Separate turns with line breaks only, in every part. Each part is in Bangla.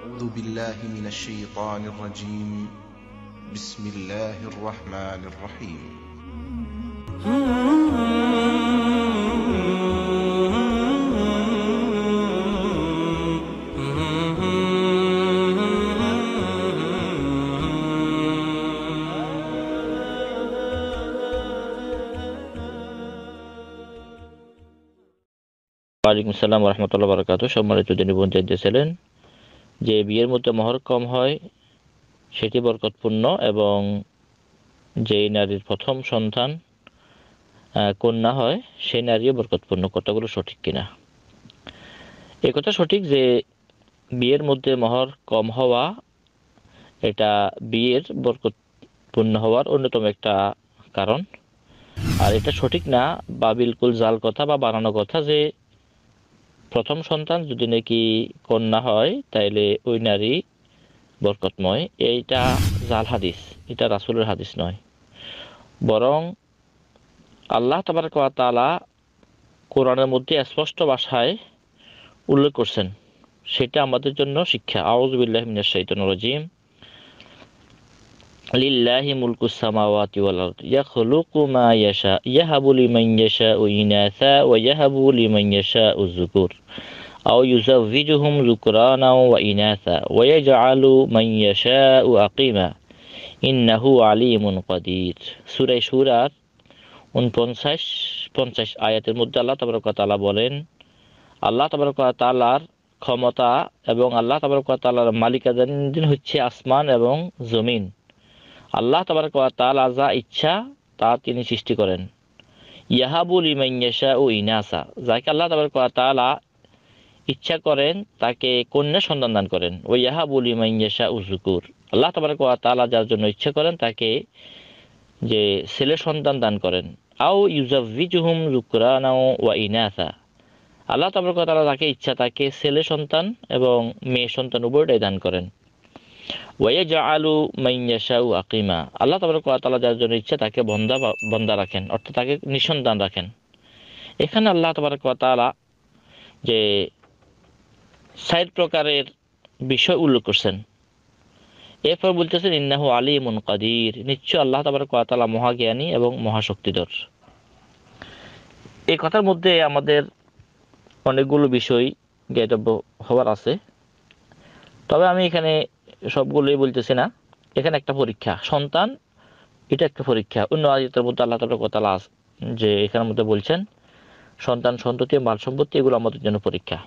أعوذ بالله من الشيطان الرجيم بسم الله الرحمن الرحيم ওয়ালাইকুম আসসালাম রহমতুল্লাহ বারকাত সম্মানিত যিনি বোন যে বিয়ের মধ্যে মহর কম হয় সেটি বরকতপূর্ণ এবং যেই নারীর প্রথম সন্তান কন্যা হয় সেই নারীও বরকতপূর্ণ কতগুলো সঠিক কিনা এ কথা সঠিক যে বিয়ের মধ্যে মহর কম হওয়া এটা বিয়ের বরকতপূর্ণ হওয়ার অন্যতম একটা কারণ আর এটা সঠিক না বা বিলকুল জাল কথা বা বানানো কথা যে প্রথম সন্তান যদি নাকি কন্যা হয় তাইলে ওই নারী বরকতময় এইটা জাল হাদিস এটা রাসুলের হাদিস নয় বরং আল্লাহ তাবার তালা কোরআনের মধ্যে স্পষ্ট ভাষায় উল্লেখ করছেন সেটা আমাদের জন্য শিক্ষা আউজবিল্লাহমিনাশাইতন রাজিম لله ملك السماوات والأرض يخلق ما يشاء يهب لمن يشاء إناثا ويهب لمن يشاء الذكور أو يزوجهم ذكرانا وإناثا ويجعل من يشاء أقيما إنه عليم قدير سورة شورى تبارك وتعالى بولين الله تبارك وتعالى বলেন আল্লাহ الله ক্ষমতা এবং আল্লাহ دن دن হচ্ছে আসমান এবং জমিন আল্লাহ তাবার তাল যা ইচ্ছা তা তিনি সৃষ্টি করেন ইয়াহাবুল ইমাইয়াশা ও ইনাসা যাকে আল্লাহ তাবার তালা ইচ্ছা করেন তাকে কন্যা সন্তান দান করেন ও ইয়াহাবুল ইমাইয়াশা ও জুকুর আল্লাহ তাবার তালা যার জন্য ইচ্ছা করেন তাকে যে ছেলে সন্তান দান করেন আও ইউজাভিজুহুম জুকরানাও ওয়া ইনাসা আল্লাহ তাবার তালা যাকে ইচ্ছা তাকে ছেলে সন্তান এবং মেয়ে সন্তান উভয়টাই দান করেন ওয়াইজা আলু মাইয়াশাউ আকিমা আল্লাহ তাবারক তালা যার জন্য ইচ্ছা তাকে বন্ধা বন্ধা রাখেন অর্থাৎ তাকে নিঃসন্তান রাখেন এখানে আল্লাহ তাবারক তালা যে সাইড প্রকারের বিষয় উল্লেখ করছেন এরপর বলতেছেন ইন্নাহু আলী আলিমুন কাদির নিশ্চয় আল্লাহ তাবারক তালা মহাজ্ঞানী এবং মহাশক্তিধর এই কথার মধ্যে আমাদের অনেকগুলো বিষয় জ্ঞাতব্য হওয়ার আছে তবে আমি এখানে সবগুলোই বলতেছি না এখানে একটা পরীক্ষা সন্তান এটা একটা পরীক্ষা অন্য আয়াতের মধ্যে আল্লাহ তালা কথা যে এখানের মধ্যে বলছেন সন্তান সন্ততি মাল সম্পত্তি এগুলো আমাদের জন্য পরীক্ষা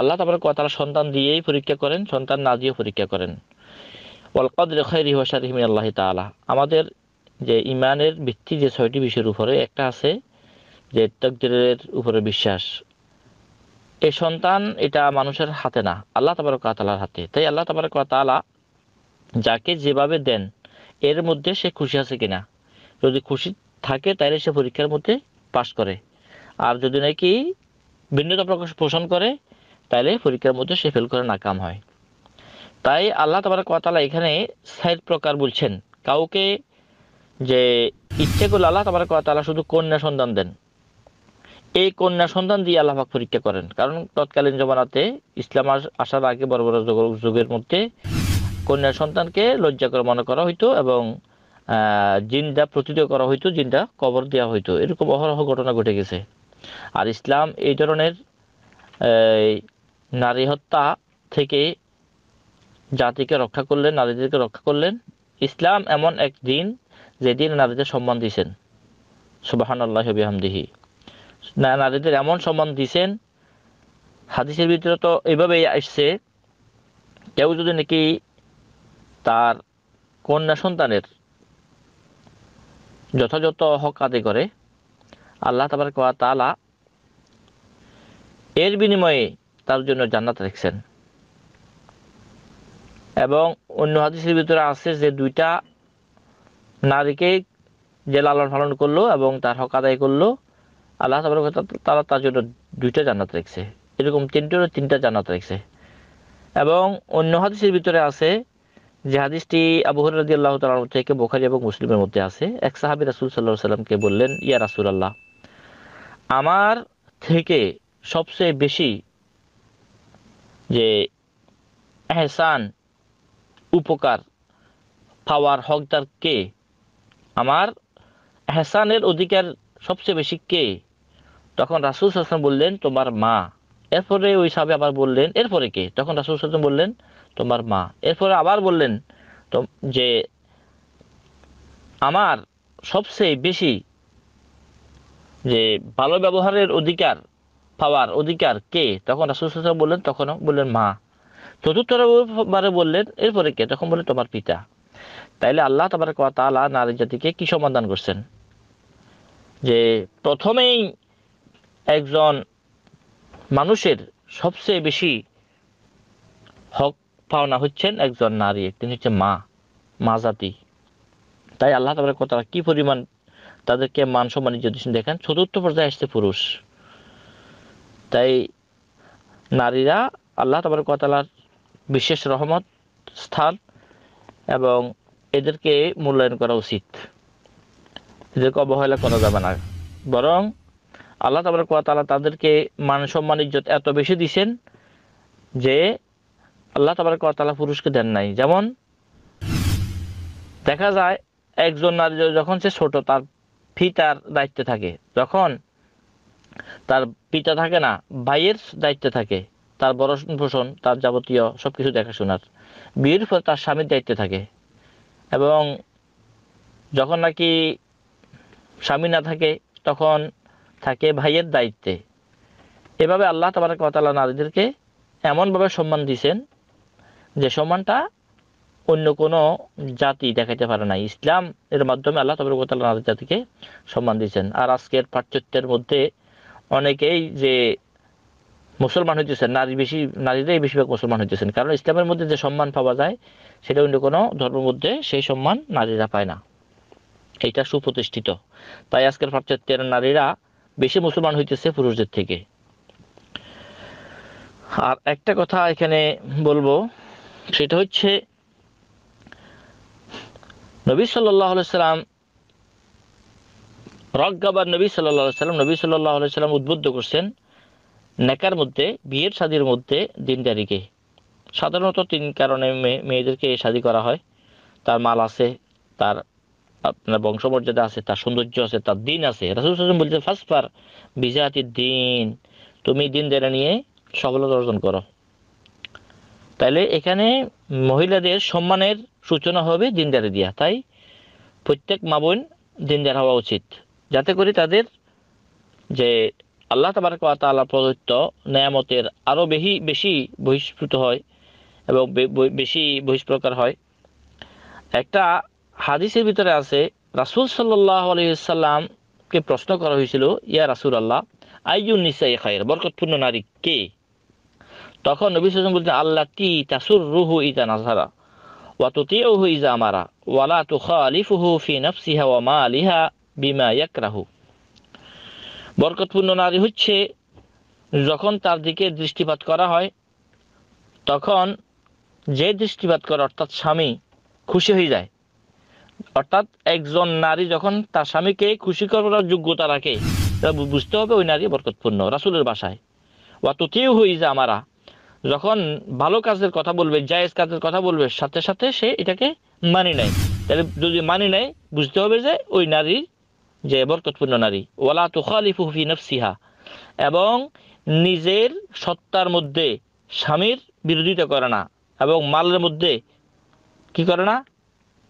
আল্লাহ তারপরে কথা সন্তান দিয়েই পরীক্ষা করেন সন্তান না দিয়ে পরীক্ষা করেন আল্লাহ আমাদের যে ইমানের ভিত্তি যে ছয়টি বিষয়ের উপরে একটা আছে যে তকদিরের উপরে বিশ্বাস এই সন্তান এটা মানুষের হাতে না আল্লাহ তাবারক ওয়া হাতে তাই আল্লাহ তাবারক ওয়া যাকে যেভাবে দেন এর মধ্যে সে খুশি আছে কিনা যদি খুশি থাকে তাহলে সে পরীক্ষার মধ্যে পাশ করে আর যদি নাকি ভিন্নতা প্রকাশ পোষণ করে তাহলে পরীক্ষার মধ্যে সে ফেল করে নাকাম হয় তাই আল্লাহ তোমার কতালা এখানে সাইড প্রকার বলছেন কাউকে যে ইচ্ছে করলে আল্লাহ তোমার কথা শুধু কন্যা সন্তান দেন এই কন্যা সন্তান দিয়ে আল্লাহ পরীক্ষা করেন কারণ তৎকালীন জমানাতে ইসলাম আসার আগে বড় বড় যুগের মধ্যে কন্যা সন্তানকে লজ্জাকর মনে করা হইতো এবং জিন্দা প্রতীত করা হইতো জিন্দা কবর দেওয়া হইতো এরকম অহরহ ঘটনা ঘটে গেছে আর ইসলাম এই ধরনের নারী হত্যা থেকে জাতিকে রক্ষা করলেন নারীদেরকে রক্ষা করলেন ইসলাম এমন এক দিন যেদিন নারীদের সম্মান দিয়েছেন সুবাহান আল্লাহ বিহামদিহি নারীদের এমন সম্মান দিয়েছেন হাদিসের ভিতরে তো এভাবেই আসছে কেউ যদি নাকি তার কন্যা সন্তানের যথাযথ হক আদায় করে আল্লাহ তাবার কোয়া তালা এর বিনিময়ে তার জন্য জান্নাত রেখেছেন এবং অন্য হাদিসের ভিতরে আছে যে দুইটা নারীকে যে লালন পালন করলো এবং তার হক আদায় করলো আল্লাহ তারা তার জন্য দুইটা জান্নাত রেখেছে এরকম তিনটেরও তিনটা জান্নাত রেখেছে এবং অন্য হাদিসের ভিতরে আছে যে হাদিসটি আবু হরদি আল্লাহ তাল থেকে বোখারি এবং মুসলিমের মধ্যে আছে এক সাহাবি রাসুল সাল্লাহ সাল্লামকে বললেন ইয়া রাসুল আল্লাহ আমার থেকে সবচেয়ে বেশি যে এহসান উপকার পাওয়ার হকদার কে আমার এহসানের অধিকার সবচেয়ে বেশি কে তখন রাসুল সাল্লাম বললেন তোমার মা এরপরে ওই সাহাবে আবার বললেন এরপরে কে তখন রাসুল সাল্লাম বললেন তোমার মা এরপরে আবার বললেন যে আমার সবচেয়ে বেশি যে ভালো ব্যবহারের অধিকার পাওয়ার অধিকার কে তখন রাসুলসাল্লাম বললেন তখন বললেন মা চতুর্থবারে বললেন এরপরে কে তখন বললেন তোমার পিতা তাইলে আল্লাহ তোমার কথা তালা নারী জাতিকে কি সমাধান করছেন যে প্রথমেই একজন মানুষের সবচেয়ে বেশি হক পাওনা হচ্ছেন একজন নারী তিনি হচ্ছে মা মা জাতি তাই আল্লাহ তাদের কথা কি পরিমাণ তাদেরকে মান সম্মান যদি দেখেন চতুর্থ পর্যায়ে আসছে পুরুষ তাই নারীরা আল্লাহ তাবার কতালার বিশেষ রহমত স্থান এবং এদেরকে মূল্যায়ন করা উচিত এদেরকে অবহেলা করা যাবে না বরং আল্লাহ তাবার কতালা তাদেরকে মান সম্মান ইজ্জত এত বেশি দিছেন যে আল্লাহ তালা পুরুষকে দেন নাই যেমন দেখা যায় একজন নারী যখন সে ছোট তার পিতার দায়িত্বে থাকে যখন তার পিতা থাকে না ভাইয়ের দায়িত্বে থাকে তার বড় পোষণ তার যাবতীয় সব কিছু দেখাশোনার বিয়ের ফলে তার স্বামীর দায়িত্বে থাকে এবং যখন নাকি স্বামী না থাকে তখন থাকে ভাইয়ের দায়িত্বে এভাবে আল্লাহ তাবার কতালা নারীদেরকে এমনভাবে সম্মান দিয়েছেন যে সম্মানটা অন্য কোনো জাতি দেখাইতে পারে না ইসলাম এর মাধ্যমে আল্লাহ তবরকতাল আমাদের জাতিকে সম্মান দিয়েছেন আর আজকের পাশ্চাত্যের মধ্যে অনেকেই যে মুসলমান হইতেছেন নারী বেশি নারীরাই বেশিরভাগ মুসলমান হইতেছেন কারণ ইসলামের মধ্যে যে সম্মান পাওয়া যায় সেটা অন্য কোনো ধর্মের মধ্যে সেই সম্মান নারীরা পায় না এটা সুপ্রতিষ্ঠিত তাই আজকের পাশ্চাত্যের নারীরা বেশি মুসলমান হইতেছে পুরুষদের থেকে আর একটা কথা এখানে বলবো সেটা হচ্ছে নবী সাল্লাহ সাল্লাম গাবার নবী সাল্লাহ সাল্লাম নবী সাল্লাহ সাল্লাম উদ্বুদ্ধ করছেন নেকার মধ্যে বিয়ের সাদির মধ্যে দিনদারিকে সাধারণত তিন কারণে মেয়েদেরকে সাদি করা হয় তার মাল আছে তার আপনার বংশমর্যাদা আছে তার সৌন্দর্য আছে তার দিন আছে রাসুল হাসান বলছে ফার্স্ট ফার বিজাতির দিন তুমি দিন দেরা নিয়ে সফলতা অর্জন করো তাহলে এখানে মহিলাদের সম্মানের সূচনা হবে দিনদারি দিয়া তাই প্রত্যেক মা বোন দিনদার হওয়া উচিত যাতে করে তাদের যে আল্লাহ তাবারক তালা প্রদত্ত নয়ামতের আরও বেশি বেশি বহিষ্কৃত হয় এবং বেশি বহিষ্প্রকার হয় একটা হাদিসের ভিতরে আছে রাসুল সাল্লাহ আলহিসাল্লামকে প্রশ্ন করা হয়েছিল ইয়া রাসুল আল্লাহ আইজুন নিসাই খায়ের বরকতপূর্ণ নারী কে তখন নবী সাল্লাম বলতেন আল্লাহ তি তাসুর রুহু ইজা নাজারা ওয়াতুতিউহু ইজা আমারা ওয়ালা তুখালিফুহু ফি নাফসিহা ওয়া আলিহা বিমা ইয়াকরাহু বরকতপূর্ণ নারী হচ্ছে যখন তার দিকে দৃষ্টিপাত করা হয় তখন যে দৃষ্টিপাত করে অর্থাৎ স্বামী খুশি হয়ে যায় অর্থাৎ একজন নারী যখন তার স্বামীকে খুশি করার যোগ্যতা রাখে বুঝতে হবে ওই নারী বরকতপূর্ণ রাসুলের বাসায় ওয়া তুতিউ হই যে আমারা যখন ভালো কাজের কথা বলবে জায়েজ কাজের কথা বলবে সাথে সাথে সে এটাকে মানি নেয় তাহলে যদি মানি নেয় বুঝতে হবে যে ওই নারী যে বরকতপূর্ণ নারী ওয়ালা তুখালিফু ফি নফসিহা এবং নিজের সত্তার মধ্যে স্বামীর বিরোধিতা করে না এবং মালের মধ্যে কি করে না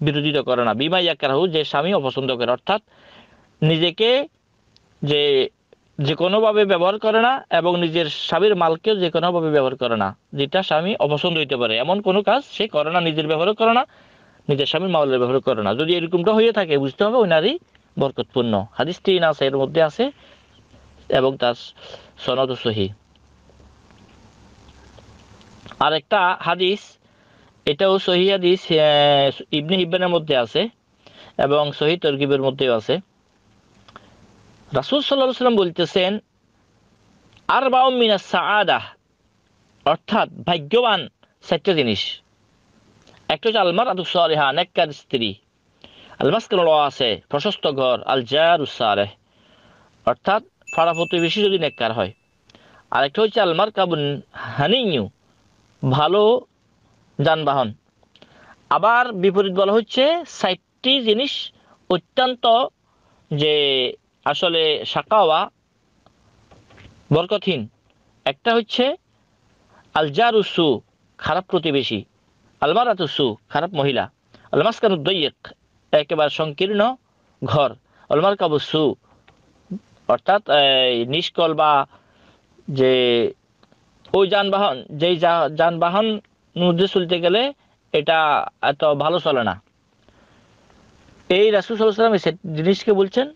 বিরোধিতা করে না বিমা ইয়াকারাহু যে স্বামী অপছন্দ করে অর্থাৎ নিজেকে যে যে কোনোভাবে ব্যবহার করে না এবং নিজের স্বামীর মালকেও যে কোনোভাবে ব্যবহার করে না যেটা স্বামী অপছন্দ হইতে পারে এমন কোনো কাজ সে করে না নিজের ব্যবহারও করে না নিজের স্বামীর মালের ব্যবহার করে না যদি এরকমটা হয়ে থাকে বুঝতে হবে ওই নারী বরকতপূর্ণ হাদিস তিন আছে এর মধ্যে আছে এবং তার সনদ সহি আরেকটা হাদিস এটাও সহি হাদিস ইবনে ইবনের মধ্যে আছে এবং সহি তরকিবের মধ্যেও আছে রাসুল সাল্লা সাল্লাম বলতেছেন আর বাউম মিনা সাদাহ অর্থাৎ ভাগ্যবান চারটা জিনিস একটা হচ্ছে আলমার আদু সালেহা নেককার স্ত্রী আলমাস কেন আছে প্রশস্ত ঘর আল জায়ার উসারে অর্থাৎ ফাড়া প্রতিবেশী যদি নেককার হয় আর একটা হচ্ছে আলমার কাবুন হানিউ ভালো যানবাহন আবার বিপরীত বলা হচ্ছে সাইটটি জিনিস অত্যন্ত যে আসলে সাকাওয়া বরকথিন একটা হচ্ছে আলজারুসু খারাপ প্রতিবেশী আলমারাতুসু খারাপ মহিলা আলমাসকানুদ্দৈক একেবারে সংকীর্ণ ঘর অলমার কাবুসু অর্থাৎ নিষ্কল বা যে ওই যানবাহন যেই যানবাহন মধ্যে চলতে গেলে এটা এত ভালো চলে না এই রাসুল সাল্লাহ সাল্লাম জিনিসকে বলছেন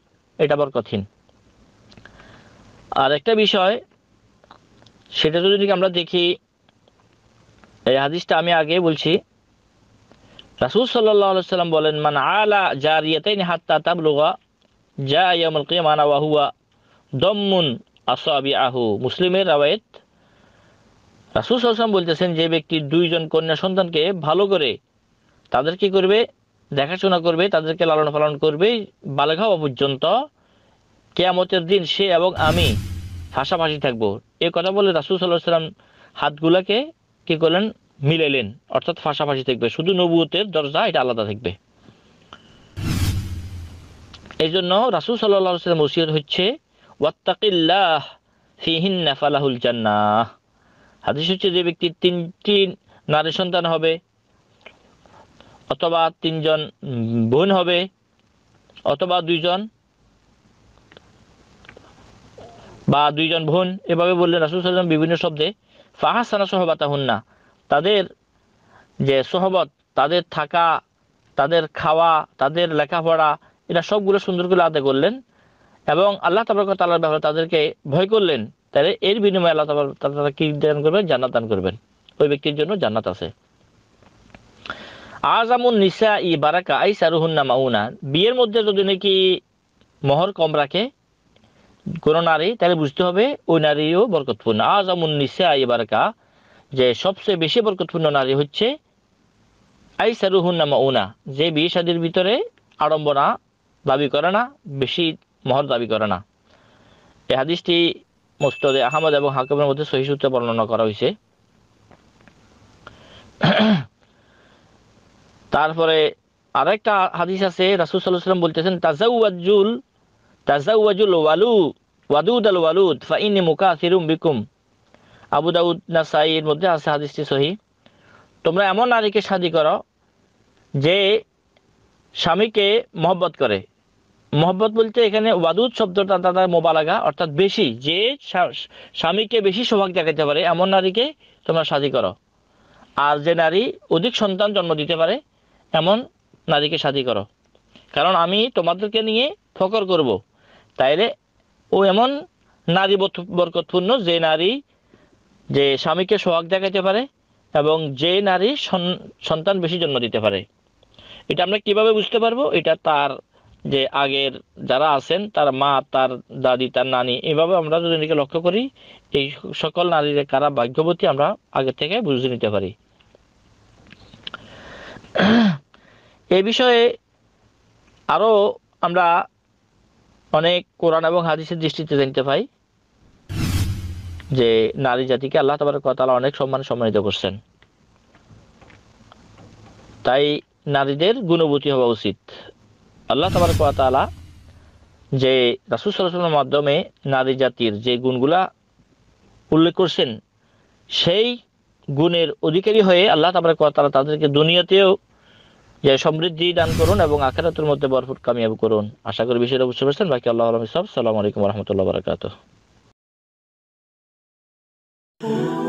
এটা কঠিন আর একটা বিষয় সেটা যদি আমরা দেখি এই হাদিসটা আমি আগে বলছি রাসুল সাল্লাম বলেন মানে আলা হাত হাত্তা তাবলুগা যা ইয়ামুল মানা বাহুয়া দমুন আসবি আহু মুসলিমের রাওয়ায়েত রাসুল সাল্লাম বলতেছেন যে ব্যক্তি দুইজন কন্যা সন্তানকে ভালো করে তাদের কি করবে দেখাশোনা করবে তাদেরকে লালন পালন করবে বালেক হওয়া পর্যন্ত কেয়ামতের দিন সে এবং আমি ভাষাভাষি থাকবো এ কথা বলে রাসুল সাল্লাহ সাল্লাম হাতগুলাকে কি করলেন মিলাইলেন অর্থাৎ ফাঁসাফাঁসি থাকবে শুধু নবুয়তের দরজা এটা আলাদা থাকবে এই জন্য রাসুল সাল্লাহ সাল্লাম ওসিয়ত হচ্ছে ওয়াত্তাকিল্লাহ ফিহিন্না ফালাহুল জান্নাহ হাদিস হচ্ছে যে ব্যক্তির তিনটি নারী সন্তান হবে অথবা তিনজন বোন হবে অথবা দুইজন বা দুইজন বোন এভাবে বললেন রাসুল সাল্লাম বিভিন্ন শব্দে ফাহাসানা সহবাতা না তাদের যে সহবত তাদের থাকা তাদের খাওয়া তাদের লেখাপড়া এটা সবগুলো সুন্দর করে আদায় করলেন এবং আল্লাহ তাবরক তাল্লার ব্যাপারে তাদেরকে ভয় করলেন তাহলে এর বিনিময়ে আল্লাহ তারা কি দান করবেন জান্নাত দান করবেন ওই ব্যক্তির জন্য জান্নাত আছে আজামুন নিসা ই বারাকা আই সারুহুন্না মাউনা বিয়ের মধ্যে যদি নাকি মহর কম রাখে কোনো নারী তাহলে বুঝতে হবে ওই নারীও বরকতপূর্ণ আজামুন নিসা ই বারাকা যে সবচেয়ে বেশি বরকতপূর্ণ নারী হচ্ছে আই সারুহুন্না মাউনা যে বিয়ে সাদীর ভিতরে আড়ম্বনা দাবি করে না বেশি মহর দাবি করে না এ হাদিসটি মোস্তদে আহমদ এবং হাকিমের মধ্যে সহিসূত্রে বর্ণনা করা হয়েছে তারপরে আরেকটা একটা হাদিস আছে রাসুল সাল্লাম বলতেছেন তাজাউজুল তাজাউজুল ওয়ালু ওয়াদুদ আল ওয়ালুদ ফাইনি সিরুম বিকুম আবু দাউদ নাসাই এর মধ্যে আছে হাদিসটি সহি তোমরা এমন নারীকে শাদি করো যে স্বামীকে মহব্বত করে মহব্বত বলতে এখানে ওয়াদুদ শব্দটা দাদা মোবালাগা অর্থাৎ বেশি যে স্বামীকে বেশি সৌভাগ দেখাতে পারে এমন নারীকে তোমরা শাদী করো আর যে নারী অধিক সন্তান জন্ম দিতে পারে এমন নারীকে সাথী করো কারণ আমি তোমাদেরকে নিয়ে ফকর করব। তাইলে ও এমন নারী বরকতপূর্ণ যে নারী যে স্বামীকে সোহাগ দেখাতে পারে এবং যে নারী সন্তান বেশি জন্ম দিতে পারে এটা আমরা কিভাবে বুঝতে পারবো এটা তার যে আগের যারা আছেন তার মা তার দাদি তার নানি এভাবে আমরা যদি নিজেকে লক্ষ্য করি এই সকল নারীর কারা ভাগ্যবতী আমরা আগে থেকে বুঝে নিতে পারি এ বিষয়ে আরও আমরা অনেক কোরআন এবং হাদিসের দৃষ্টিতে দেখতে পাই যে নারী জাতিকে আল্লাহ তালা অনেক সম্মানে সম্মানিত করছেন তাই নারীদের গুণবতী হওয়া উচিত আল্লাহ তালা যে রাসুল সরাসনের মাধ্যমে নারী জাতির যে গুণগুলা উল্লেখ করছেন সেই গুণের অধিকারী হয়ে আল্লাহ তালা তাদেরকে দুনিয়াতেও যে সমৃদ্ধি দান করুন এবং আখেরাতের মধ্যে ভরপুর কামিয়াব করুন আশা করি বিষয়টা বুঝতে পারছেন বাকি আল্লাহ আলম সব সালামালাইকুম আলাইকুম রহমতুল্লাহ বারাকাতু